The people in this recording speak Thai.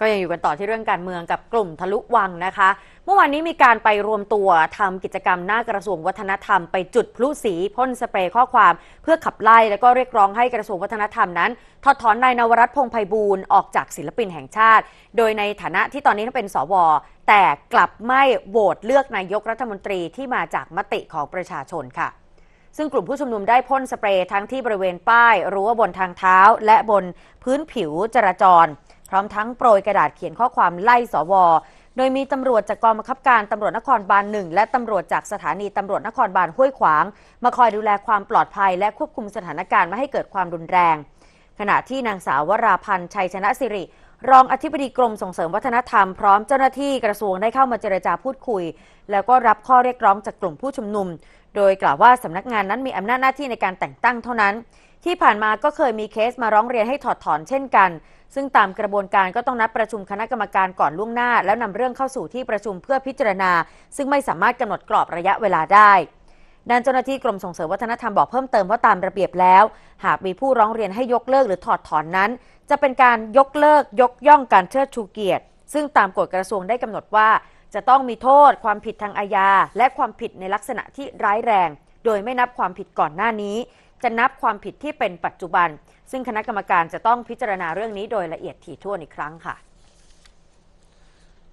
ก็ยังอยู่กันต่อที่เรื่องการเมืองกับกลุ่มทะลุวังนะคะ เมื่อวานนี้มีการไปรวมตัวทำกิจกรรมหน้ากระทรวงวัฒนธรรม ไปจุดพลุสีพ่นสเปรย์ข้อความเพื่อขับไล่และก็เรียกร้องให้กระทรวงวัฒนธรรมนั้น ถอดถอนนายนวรัตน์พงไพบูลออกจากศิลปินแห่งชาติ โดยในฐานะที่ตอนนี้ท่านเป็นสวแต่กลับไม่โหวตเลือกนายกรัฐมนตรีที่มาจากมติของประชาชนค่ะ ซึ่งกลุ่มผู้ชุมนุมได้พ่นสเปรย์ทั้งที่บริเวณป้ายรั้วบนทางเท้า และบนพื้นผิวจราจรพร้อมทั้งโปรยกระดาษเขียนข้อความไล่สว โดยมีตำรวจจากกองบังคับการตำรวจนครบาลหนึ่งและตำรวจจากสถานีตำรวจนครบาล ห้วยขวาง มาคอยดูแลความปลอดภัยและควบคุมสถานการณ์ไม่ให้เกิดความรุนแรง ขณะที่นางสาววราพันธ์ชัยชนะสิริ รองอธิบดีกรมส่งเสริมวัฒนธรรม พร้อมเจ้าหน้าที่กระทรวงได้เข้ามาเจรจาพูดคุย แล้วก็รับข้อเรียกร้องจากกลุ่มผู้ชุมนุม โดยกล่าวว่าสำนักงานนั้นมีอำนาจหน้าที่ในการแต่งตั้งเท่านั้นที่ผ่านมาก็เคยมีเคสมาร้องเรียนให้ถอดถอนเช่นกัน ซึ่งตามกระบวนการก็ต้องนัดประชุมคณะกรรมการก่อนล่วงหน้า แล้วนำเรื่องเข้าสู่ที่ประชุมเพื่อพิจารณา ซึ่งไม่สามารถกำหนดกรอบระยะเวลาได้ด้านเจ้าหน้าที่กรมส่งเสริมวัฒนธรรมบอกเพิ่มเติมว่าตามระเบียบแล้ว หากมีผู้ร้องเรียนให้ยกเลิกหรือถอดถอนนั้น จะเป็นการยกเลิกยกย่องการเชิดชูเกียรติ ซึ่งตามกฎกระทรวงได้กำหนดว่า จะต้องมีโทษ ความผิดทางอาญา และความผิดในลักษณะที่ร้ายแรง โดยไม่นับความผิดก่อนหน้านี้จะนับความผิดที่เป็นปัจจุบัน ซึ่งคณะกรรมการจะต้องพิจารณาเรื่องนี้โดยละเอียดถี่ถ้วนอีกครั้งค่ะ